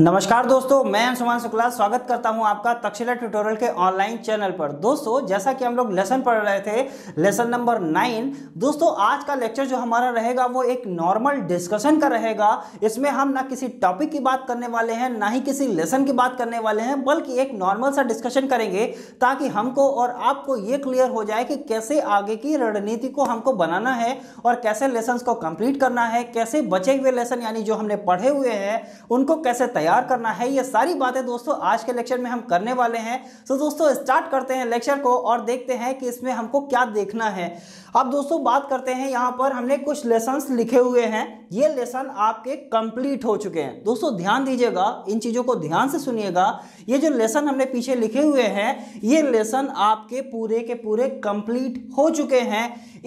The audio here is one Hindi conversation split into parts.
नमस्कार दोस्तों मैं अंशुमान शुक्ला स्वागत करता हूं आपका तक्षशिला ट्यूटोरियल के ऑनलाइन चैनल पर दोस्तों जैसा कि हम लोग लेसन पढ़ रहे थे लेसन नंबर नाइन दोस्तों आज का लेक्चर जो हमारा रहेगा वो एक नॉर्मल डिस्कशन का रहेगा इसमें हम ना किसी टॉपिक की बात करने वाले हैं ना ही किसी लेसन की बात करने वाले हैं बल्कि एक नॉर्मल सा डिस्कशन करेंगे ताकि हमको और आपको ये क्लियर हो जाए कि कैसे आगे की रणनीति को हमको बनाना है और कैसे लेसन को कंप्लीट करना है कैसे बचे हुए लेसन यानी जो हमने पढ़े हुए हैं उनको कैसे तैयार तैयार करना है ये सारी बातें दोस्तों आज के लेक्चर में हम करने वाले हैं तो दोस्तों स्टार्ट करते हैं लेक्चर को और देखते हैं कि इसमें हमको क्या देखना है अब दोस्तों बात करते हैं यहाँ पर हमने कुछ लेसन्स लिखे हुए हैं ये लेसन आपके कंप्लीट हो चुके हैं दोस्तों ध्यान दीजिएगा इन चीज़ों को ध्यान से सुनिएगा ये जो लेसन हमने पीछे लिखे हुए हैं ये लेसन आपके पूरे के पूरे कंप्लीट हो चुके हैं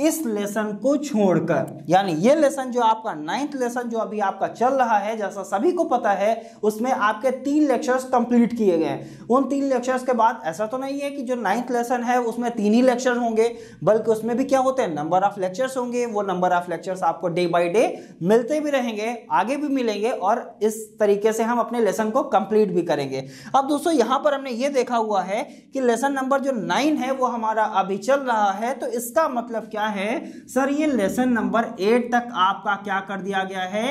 इस लेसन को छोड़कर यानी ये लेसन जो आपका नाइन्थ लेसन जो अभी आपका चल रहा है जैसा सभी को पता है उसमें आपके तीन लेक्चर्स कंप्लीट किए गए उन तीन लेक्चर्स के बाद ऐसा तो नहीं है कि जो नाइन्थ लेसन है उसमें तीन ही लेक्चर होंगे बल्कि उसमें भी क्या होते हैं नंबर ऑफ लेक्चर्स होंगे वो नंबर ऑफ लेक्चर्स आपको डे बाई डे मिलते भी रहेंगे आगे भी मिलेंगे और इस तरीके से हम अपने लेसन को कंप्लीट भी करेंगे अब दोस्तों यहां पर हमने ये देखा हुआ है कि लेसन नंबर जो नाइन है वो हमारा अभी चल रहा है तो इसका मतलब क्या है सर ये लेसन नंबर एट तक आपका क्या कर दिया गया है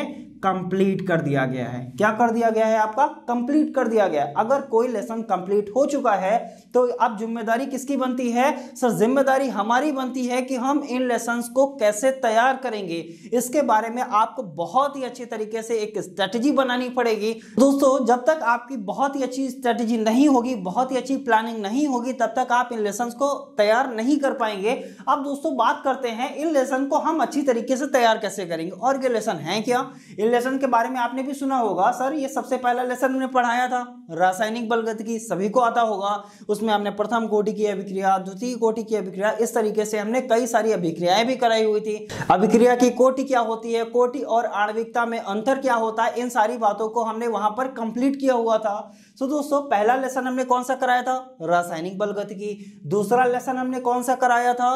कंप्लीट कर दिया गया है क्या कर दिया गया है आपका कंप्लीट कर दिया गया है अगर कोई लेसन कंप्लीट हो चुका है तो अब जिम्मेदारी किसकी बनती है सर जिम्मेदारी हमारी बनती है कि हम इन लेसन को कैसे तैयार करेंगे इसके बारे में आपको बहुत ही अच्छे तरीके से एक स्ट्रेटजी बनानी पड़ेगी दोस्तों जब तक आपकी बहुत ही अच्छी स्ट्रेटजी नहीं होगी बहुत ही अच्छी प्लानिंग नहीं होगी तब तक आप इन लेसन को तैयार नहीं कर पाएंगे अब दोस्तों बात करते हैं इन लेसन को हम अच्छी तरीके से तैयार कैसे करेंगे और ये लेसन है क्या इन रिलेशन के बारे में आपने भी सुना होगा सर ये सबसे पहला लेसन हमने पढ़ाया था रासायनिक की सभी को आता होगा उसमें हमने प्रथम कोटि की अभिक्रिया द्वितीय कोटि की अभिक्रिया इस तरीके से हमने कई सारी अभिक्रियाएं भी कराई हुई थी अभिक्रिया की कोटि क्या होती है कोटि और आणविकता में अंतर क्या होता है इन सारी बातों को हमने वहां पर कंप्लीट किया हुआ था तो दोस्तों पहला लेसन हमने कौन सा कराया था रासायनिक बल की दूसरा लेसन हमने कौन सा कराया था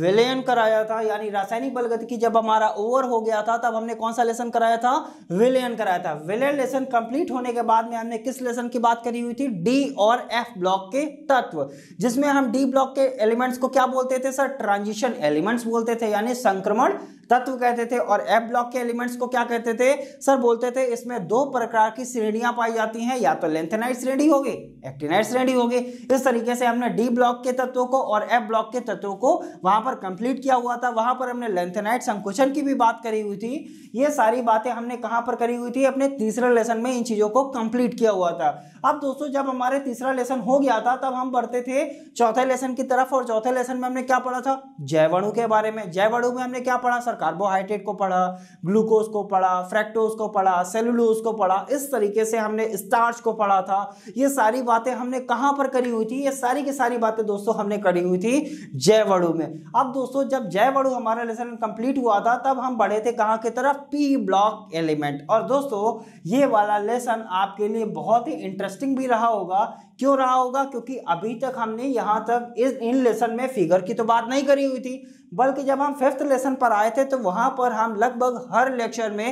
विलयन कराया था यानी रासायनिक बल की जब हमारा ओवर हो गया था तब हमने कौन सा लेसन कराया था विलयन कराया था विलयन लेसन कंप्लीट होने के बाद में हमने किस लेसन की बात करी हुई थी डी और एफ ब्लॉक के तत्व जिसमें हम डी ब्लॉक के एलिमेंट्स को क्या बोलते थे सर ट्रांजिशन एलिमेंट्स बोलते थे यानी संक्रमण तत्व कहते थे और एफ ब्लॉक के एलिमेंट्स को क्या कहते थे सर बोलते थे इसमें दो प्रकार की श्रेणियां पाई जाती हैं या तो लेंथेनाइट श्रेणी होगी एक्टिनाइट श्रेणी होगी इस तरीके से हमने डी ब्लॉक के तत्वों को और एफ ब्लॉक के तत्वों को वहां पर कंप्लीट किया हुआ था वहां पर हमने लेंथेनाइट संकुचन की भी बात करी हुई थी ये सारी बातें हमने कहां पर करी हुई थी अपने तीसरे लेसन में इन चीजों को कंप्लीट किया हुआ था अब दोस्तों जब हमारे तीसरा लेसन हो गया था तब हम बढ़ते थे चौथे लेसन की तरफ और चौथे लेसन में हमने क्या पढ़ा था जयवणु के बारे में जयवणु में हमने क्या पढ़ा सर कार्बोहाइड्रेट को पढ़ा ग्लूकोज को पढ़ा फ्रैक्टोज को पढ़ा सेलुलोज को पढ़ा इस तरीके से हमने स्टार्च को पढ़ा था ये सारी बातें हमने कहाँ पर करी हुई थी ये सारी की सारी बातें दोस्तों हमने करी हुई थी जयवड़ु में अब दोस्तों जब जयवड़ु हमारा लेसन कंप्लीट हुआ था तब हम बढ़े थे कहाँ की तरफ पी ब्लॉक एलिमेंट और दोस्तों ये वाला लेसन आपके लिए बहुत ही इंटरेस्टिंग भी रहा होगा क्यों रहा होगा क्योंकि अभी तक हमने यहाँ तक इस इन लेसन में फिगर की तो बात नहीं करी हुई थी बल्कि जब हम फिफ्थ लेसन पर आए थे तो वहाँ पर हम लगभग हर लेक्चर में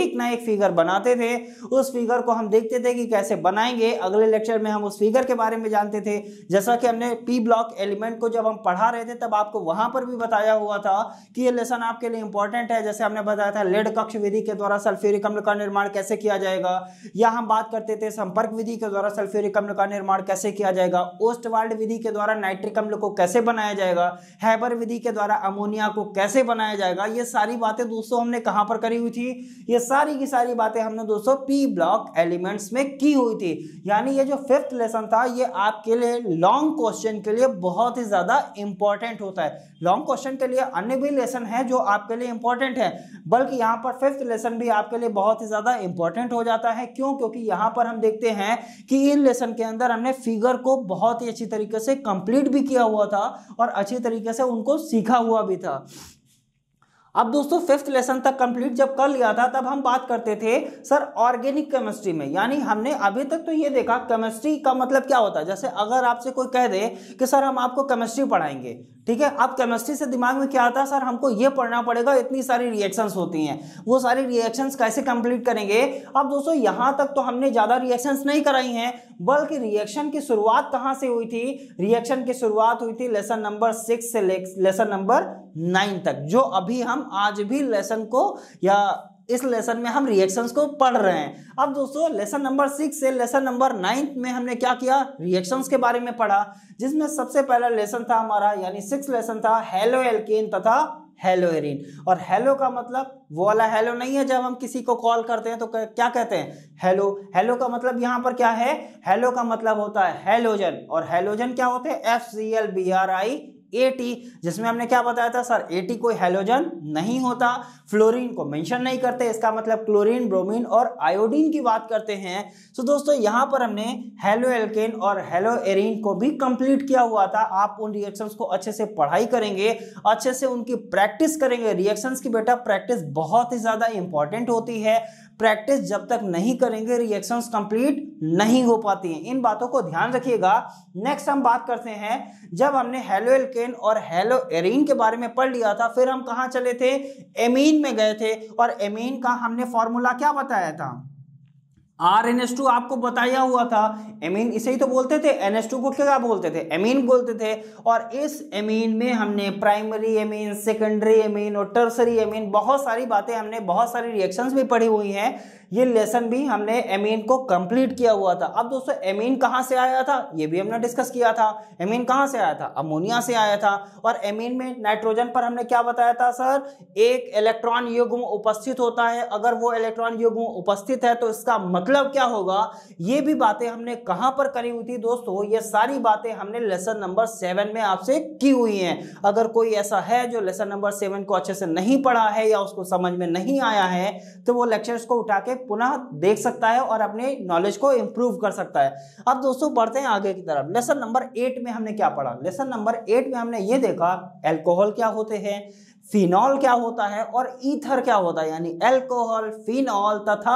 एक ना एक फिगर बनाते थे उस फिगर को हम देखते थे कि कैसे बनाएंगे अगले लेक्चर में हम उस फिगर के बारे में जानते थे जैसा कि हमने पी ब्लॉक एलिमेंट को जब हम पढ़ा रहे थे तब आपको वहाँ पर भी बताया हुआ था कि ये लेसन आपके लिए इंपॉर्टेंट है जैसे हमने बताया था लेड कक्ष विधि के द्वारा सल्फ्यूरिक का निर्माण कैसे किया जाएगा या हम बात करते थे संपर्क विधि के द्वारा सल्फेरिकम्ल का निर्माण कैसे किया जाएगा ओस्टवाल्ड विधि के द्वारा नाइट्रिक अम्ल को कैसे बनाया जाएगा हैबर विधि के द्वारा अमोनिया को कैसे बनाया जाएगा ये सारी बातें दोस्तों हमने कहाँ पर करी हुई थी ये सारी की सारी बातें हमने दोस्तों पी ब्लॉक एलिमेंट्स में की हुई थी यानी ये जो फिफ्थ लेसन था ये आपके लिए लॉन्ग क्वेश्चन के लिए बहुत ही ज़्यादा इंपॉर्टेंट होता है लॉन्ग क्वेश्चन के लिए अन्य भी लेसन है जो आपके लिए इंपॉर्टेंट है बल्कि यहाँ पर फिफ्थ लेसन भी आपके लिए बहुत ही ज़्यादा इंपॉर्टेंट हो जाता है क्यों क्योंकि यहां पर हम देखते हैं कि इन लेसन के अंदर अंदर हमने फिगर को बहुत ही अच्छी तरीके से कंप्लीट भी किया हुआ था और अच्छी तरीके से उनको सीखा हुआ भी था अब दोस्तों फिफ्थ लेसन तक कंप्लीट जब कर लिया था तब हम बात करते थे सर ऑर्गेनिक केमिस्ट्री में यानी हमने अभी तक तो ये देखा केमिस्ट्री का मतलब क्या होता है जैसे अगर आपसे कोई कह दे कि सर हम आपको केमिस्ट्री पढ़ाएंगे ठीक है अब केमिस्ट्री से दिमाग में क्या आता है सर हमको ये पढ़ना पड़ेगा इतनी सारी रिएक्शंस होती हैं वो सारी रिएक्शंस कैसे कंप्लीट करेंगे अब दोस्तों यहां तक तो हमने ज़्यादा रिएक्शंस नहीं कराई हैं बल्कि रिएक्शन की शुरुआत कहां से हुई थी रिएक्शन की शुरुआत हुई थी लेसन नंबर सिक्स से लेसन नंबर नाइन तक जो अभी हम आज भी लेसन को या इस लेसन में हम रिएक्शंस को पढ़ रहे हैं अब दोस्तों लेसन नंबर सिक्स से लेसन नंबर नाइन्थ में हमने क्या किया रिएक्शंस के बारे में पढ़ा जिसमें सबसे पहला लेसन था हमारा यानी सिक्स लेसन था हेलो एल्केन तथा हेलो एरिन और हेलो का मतलब वो वाला हेलो नहीं है जब हम किसी को कॉल करते हैं तो क्या कहते हैं हेलो हेलो का मतलब यहाँ पर क्या है हेलो का मतलब होता है हेलोजन और हेलोजन क्या होते हैं F C L B R I AT जिसमें हमने क्या बताया था सर एटी कोई हेलोजन नहीं होता फ्लोरीन को मेंशन नहीं करते इसका मतलब क्लोरीन ब्रोमीन और आयोडीन की बात करते हैं तो दोस्तों यहां पर हमने हेलो एल्केन और हेलो एरिन को भी कंप्लीट किया हुआ था आप उन रिएक्शंस को अच्छे से पढ़ाई करेंगे अच्छे से उनकी प्रैक्टिस करेंगे रिएक्शन की बेटा प्रैक्टिस बहुत ही ज़्यादा इंपॉर्टेंट होती है प्रैक्टिस जब तक नहीं करेंगे रिएक्शंस कंप्लीट नहीं हो पाती हैं इन बातों को ध्यान रखिएगा नेक्स्ट हम बात करते हैं जब हमने हेलो एल्केन एल्केन और हेलो एरिन के बारे में पढ़ लिया था फिर हम कहा चले थे एमीन में गए थे और एमीन का हमने फॉर्मूला क्या बताया था आर एन एस टू आपको बताया हुआ था एमीन इसे ही तो बोलते थे एन एस टू को क्या बोलते थे एमीन बोलते थे और इस एमीन में हमने प्राइमरी एमीन सेकेंडरी एमीन और टर्सरी एमीन बहुत सारी बातें हमने बहुत सारी रिएक्शंस भी पढ़ी हुई हैं ये लेसन भी हमने एमीन को कंप्लीट किया हुआ था अब दोस्तों एमीन कहाँ से आया था ये भी हमने डिस्कस किया था एमीन कहाँ से आया था अमोनिया से आया था और एमीन में नाइट्रोजन पर हमने क्या बताया था सर एक इलेक्ट्रॉन युग्म उपस्थित होता है अगर वो इलेक्ट्रॉन युग्म उपस्थित है तो इसका मतलब क्या होगा ये भी बातें हमने कहाँ पर करी हुई थी दोस्तों ये सारी बातें हमने लेसन नंबर सेवन में आपसे की हुई हैं अगर कोई ऐसा है जो लेसन नंबर सेवन को अच्छे से नहीं पढ़ा है या उसको समझ में नहीं आया है तो वो लेक्चर्स को उठा के पुनः देख सकता है और अपने नॉलेज को इम्प्रूव कर सकता है अब दोस्तों बढ़ते हैं आगे की तरफ लेसन नंबर एट में हमने क्या पढ़ा लेसन नंबर एट में हमने ये देखा एल्कोहल क्या होते हैं फिनॉल क्या होता है और ईथर क्या होता है यानी एल्कोहल फिनॉल तथा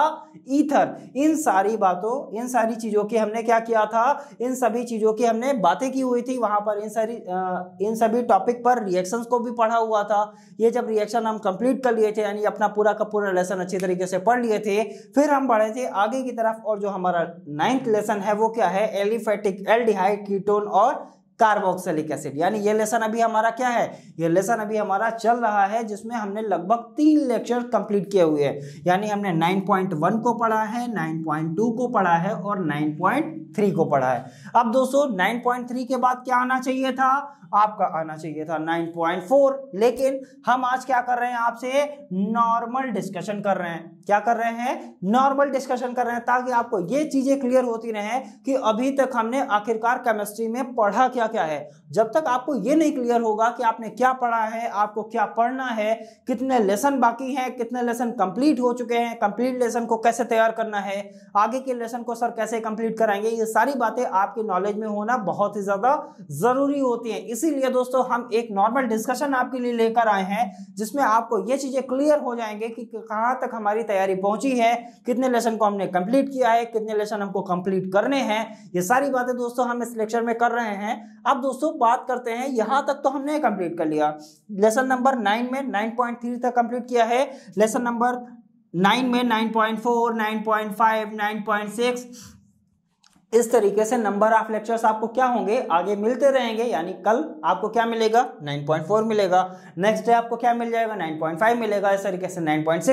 ईथर इन सारी बातों इन सारी चीज़ों की हमने क्या किया था इन सभी चीज़ों की हमने बातें की हुई थी वहां पर इन सारी इन सभी टॉपिक पर रिएक्शंस को भी पढ़ा हुआ था ये जब रिएक्शन हम कंप्लीट कर लिए थे यानी अपना पूरा का पूरा लेसन अच्छी तरीके से पढ़ लिए थे फिर हम बढ़े थे आगे की तरफ और जो हमारा नाइन्थ लेसन है वो क्या है एलिफेटिक एल्डिहाइड कीटोन और कार्बोक्सिलिक एसिड यानी ये लेसन अभी हमारा क्या है ये लेसन अभी हमारा चल रहा है जिसमें हमने लगभग तीन लेक्चर कंप्लीट किए हुए हैं यानी हमने 9.1 को पढ़ा है 9.2 को पढ़ा है और 9.3 को पढ़ा है अब दोस्तों 9.3 के बाद क्या आना चाहिए था आपका आना चाहिए था 9.4 लेकिन हम आज क्या कर रहे हैं आपसे नॉर्मल डिस्कशन कर रहे हैं क्या कर रहे हैं नॉर्मल डिस्कशन कर रहे हैं ताकि आपको ये चीजें क्लियर होती रहे कि अभी तक हमने आखिरकार केमिस्ट्री में पढ़ा क्या क्या क्या है जब तक आपको ये नहीं क्लियर होगा कि आपने क्या पढ़ा है आपको क्या पढ़ना है कितने लेसन बाकी हैं कितने लेसन कंप्लीट हो चुके हैं कंप्लीट लेसन को कैसे तैयार करना है आगे के लेसन को सर कैसे कंप्लीट कराएंगे ये सारी बातें आपके नॉलेज में होना बहुत ही ज़्यादा ज़रूरी होती है इसीलिए दोस्तों हम एक नॉर्मल डिस्कशन आपके लिए लेकर आए हैं जिसमें आपको ये चीज़ें क्लियर हो जाएंगे कि कहाँ तक हमारी तैयारी पहुँची है कितने लेसन को हमने कंप्लीट किया है कितने लेसन हमको कंप्लीट करने हैं ये सारी बातें दोस्तों हम इस लेक्चर में कर रहे हैं अब दोस्तों बात करते हैं यहां तक तो हमने कंप्लीट कर लिया लेसन नंबर नाइन में नाइन पॉइंट थ्री तक कंप्लीट किया है लेसन नंबर नाइन में nine point four nine point five nine point six इस तरीके से नंबर ऑफ लेक्चर्स आपको क्या होंगे आगे मिलते रहेंगे यानी कल आपको क्या मिलेगा 9.4 मिलेगा नेक्स्ट डे आपको क्या मिल जाएगा 9.5 मिलेगा इस तरीके से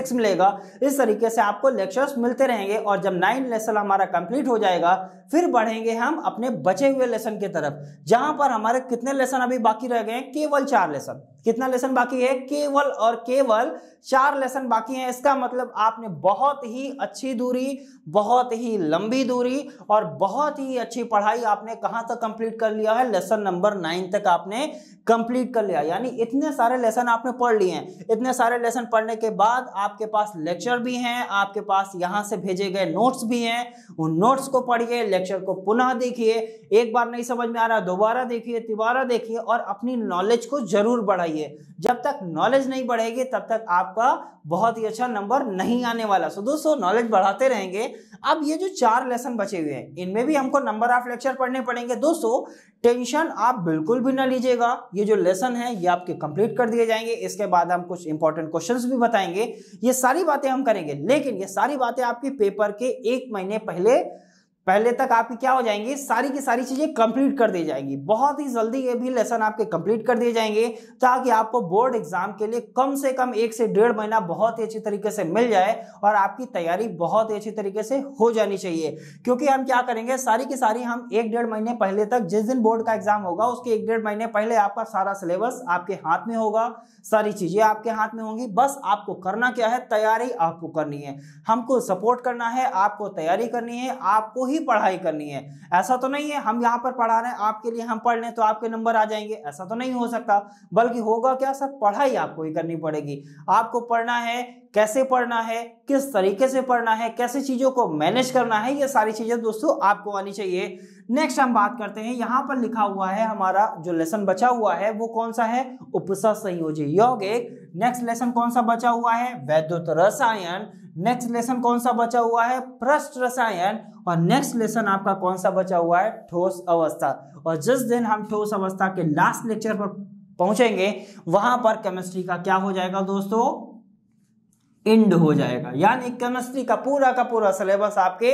9.6 मिलेगा इस तरीके से आपको लेक्चर्स मिलते रहेंगे और जब नाइन लेसन हमारा कंप्लीट हो जाएगा फिर बढ़ेंगे हम अपने बचे हुए लेसन की तरफ जहां पर हमारे कितने लेसन अभी बाकी रह गए केवल चार लेसन कितना लेसन बाकी है केवल और केवल चार लेसन बाकी हैं इसका मतलब आपने बहुत ही अच्छी दूरी बहुत ही लंबी दूरी और बहुत ही अच्छी पढ़ाई आपने कहां तक कंप्लीट कर लिया है लेसन नंबर नाइन तक आपने कंप्लीट कर लिया यानी इतने सारे लेसन आपने पढ़ लिए हैं इतने सारे लेसन पढ़ने के बाद आपके पास लेक्चर भी हैं आपके पास यहाँ से भेजे गए नोट्स भी हैं उन नोट्स को पढ़िए लेक्चर को पुनः देखिए एक बार नहीं समझ में आ रहा दोबारा देखिए तिबारा देखिए और अपनी नॉलेज को जरूर बढ़ाइए चाहिए जब तक नॉलेज नहीं बढ़ेगी तब तक आपका बहुत ही अच्छा नंबर नहीं आने वाला सो दोस्तों नॉलेज बढ़ाते रहेंगे अब ये जो चार लेसन बचे हुए हैं इनमें भी हमको नंबर ऑफ लेक्चर पढ़ने पड़ेंगे दोस्तों टेंशन आप बिल्कुल भी ना लीजिएगा ये जो लेसन है ये आपके कंप्लीट कर दिए जाएंगे इसके बाद हम कुछ इंपॉर्टेंट क्वेश्चन भी बताएंगे ये सारी बातें हम करेंगे लेकिन ये सारी बातें आपके पेपर के एक महीने पहले पहले तक आपकी क्या हो जाएंगी सारी की सारी चीज़ें कंप्लीट कर दी जाएंगी बहुत ही जल्दी ये भी लेसन आपके कंप्लीट कर दिए जाएंगे ताकि आपको बोर्ड एग्जाम के लिए कम से कम एक से डेढ़ महीना बहुत ही अच्छी तरीके से मिल जाए और आपकी तैयारी बहुत ही अच्छी तरीके से हो जानी चाहिए क्योंकि हम क्या करेंगे सारी की सारी हम एक डेढ़ महीने पहले तक जिस दिन बोर्ड का एग्जाम होगा उसके एक डेढ़ महीने पहले आपका सारा सिलेबस आपके हाथ में होगा सारी चीज़ें आपके हाथ में होंगी बस आपको करना क्या है तैयारी आपको करनी है हमको सपोर्ट करना है आपको तैयारी करनी है आपको ही पढ़ाई करनी है ऐसा तो नहीं है हम यहाँ पर पढ़ा रहे हैं आपके लिए हम पढ़ लें तो आपके नंबर आ जाएंगे ऐसा तो नहीं हो सकता बल्कि होगा क्या सर पढ़ाई आपको ही करनी पड़ेगी आपको पढ़ना है कैसे पढ़ना है किस तरीके से पढ़ना है कैसे चीज़ों को मैनेज करना है ये सारी चीज़ें दोस्तों आपको आनी चाहिए नेक्स्ट हम बात करते हैं यहाँ पर लिखा हुआ है हमारा जो लेसन बचा हुआ है वो कौन सा है उपसा संयोजी योग एक नेक्स्ट लेसन कौन सा बचा हुआ है वैद्युत रसायन नेक्स्ट लेसन कौन सा बचा हुआ है प्रश्न रसायन और नेक्स्ट लेसन आपका कौन सा बचा हुआ है ठोस अवस्था और जिस दिन हम ठोस अवस्था के लास्ट लेक्चर पर पहुंचेंगे वहां पर केमिस्ट्री का क्या हो जाएगा दोस्तों इंड हो जाएगा यानी केमिस्ट्री का पूरा का पूरा सिलेबस आपके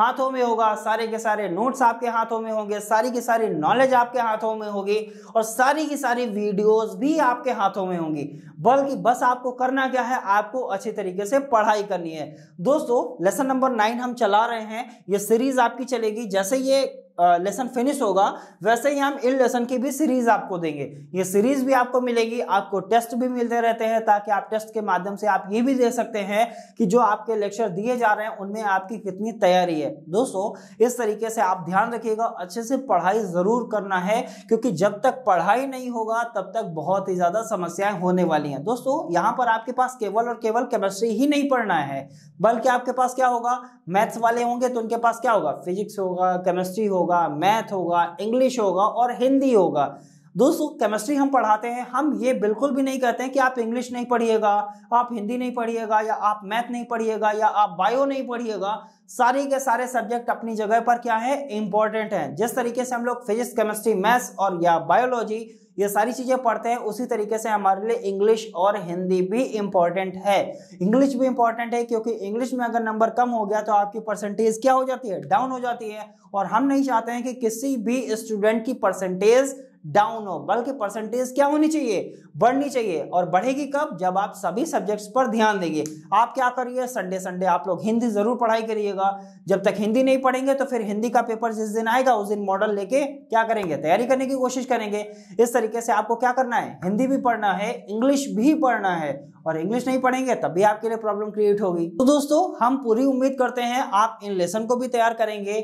हाथों में होगा सारे के सारे नोट्स आपके हाथों में होंगे सारी की सारी नॉलेज आपके हाथों में होगी और सारी की सारी वीडियोस भी आपके हाथों में होंगी बल्कि बस आपको करना क्या है आपको अच्छे तरीके से पढ़ाई करनी है दोस्तों लेसन नंबर नाइन हम चला रहे हैं ये सीरीज आपकी चलेगी जैसे ये लेसन फिनिश होगा वैसे ही हम इन लेसन की भी सीरीज आपको देंगे ये सीरीज भी आपको मिलेगी आपको टेस्ट भी मिलते रहते हैं ताकि आप टेस्ट के माध्यम से आप ये भी दे सकते हैं कि जो आपके लेक्चर दिए जा रहे हैं उनमें आपकी कितनी तैयारी है दोस्तों इस तरीके से आप ध्यान रखिएगा अच्छे से पढ़ाई ज़रूर करना है क्योंकि जब तक पढ़ाई नहीं होगा तब तक बहुत ही ज़्यादा समस्याएं होने वाली हैं दोस्तों यहाँ पर आपके पास केवल और केवल केमिस्ट्री ही नहीं पढ़ना है बल्कि आपके पास क्या होगा मैथ्स वाले होंगे तो उनके पास क्या होगा फिजिक्स होगा केमिस्ट्री होगा होगा मैथ होगा इंग्लिश होगा और हिंदी होगा दोस्तों केमिस्ट्री हम पढ़ाते हैं हम ये बिल्कुल भी नहीं कहते हैं कि आप इंग्लिश नहीं पढ़िएगा आप हिंदी नहीं पढ़िएगा या आप मैथ नहीं पढ़िएगा या आप बायो नहीं पढ़िएगा सारे के सारे सब्जेक्ट अपनी जगह पर क्या है इंपॉर्टेंट है जिस तरीके से हम लोग फिजिक्स केमिस्ट्री मैथ्स और या बायोलॉजी ये सारी चीज़ें पढ़ते हैं उसी तरीके से हमारे लिए इंग्लिश और हिंदी भी इंपॉर्टेंट है इंग्लिश भी इंपॉर्टेंट है क्योंकि इंग्लिश में अगर नंबर कम हो गया तो आपकी परसेंटेज क्या हो जाती है डाउन हो जाती है और हम नहीं चाहते हैं कि किसी भी स्टूडेंट की परसेंटेज डाउन हो बल्कि परसेंटेज क्या होनी चाहिए बढ़नी चाहिए और बढ़ेगी कब जब आप सभी सब्जेक्ट्स पर ध्यान देंगे आप क्या करिए संडे संडे आप लोग हिंदी जरूर पढ़ाई करिएगा जब तक हिंदी नहीं पढ़ेंगे तो फिर हिंदी का पेपर जिस दिन आएगा उस दिन मॉडल लेके क्या करेंगे तैयारी करने की कोशिश करेंगे इस तरीके से आपको क्या करना है हिंदी भी पढ़ना है इंग्लिश भी पढ़ना है और इंग्लिश नहीं पढ़ेंगे तब भी आपके लिए प्रॉब्लम क्रिएट होगी तो दोस्तों हम पूरी उम्मीद करते हैं आप इन लेसन को भी तैयार करेंगे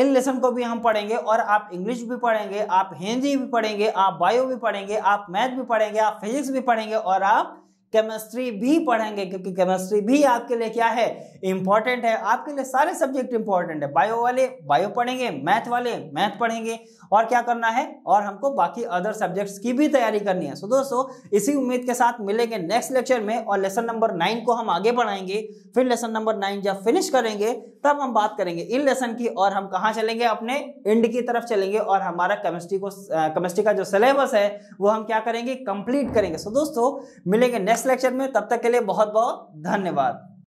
इन लेसन को भी हम पढ़ेंगे और आप इंग्लिश भी पढ़ेंगे आप हिंदी भी पढ़ेंगे आप बायो भी पढ़ेंगे आप मैथ भी पढ़ेंगे आप फिजिक्स भी पढ़ेंगे और आप केमिस्ट्री भी पढ़ेंगे क्योंकि केमिस्ट्री भी आपके लिए क्या है इंपॉर्टेंट है आपके लिए सारे सब्जेक्ट इंपॉर्टेंट है बायो वाले बायो पढ़ेंगे मैथ वाले मैथ पढ़ेंगे और क्या करना है और हमको बाकी अदर सब्जेक्ट्स की भी तैयारी करनी है सो दोस्तों इसी उम्मीद के साथ मिलेंगे नेक्स्ट लेक्चर में और लेसन नंबर नाइन को हम आगे बढ़ाएंगे फिर लेसन नंबर नाइन जब फिनिश करेंगे तब हम बात करेंगे इन लेसन की और हम कहाँ चलेंगे अपने एंड की तरफ चलेंगे और हमारा केमिस्ट्री को केमिस्ट्री का जो सिलेबस है वो हम क्या करेंगे कंप्लीट करेंगे सो दोस्तों मिलेंगे नेक्स्ट नेक्स्ट लेक्चर में तब तक के लिए बहुत बहुत धन्यवाद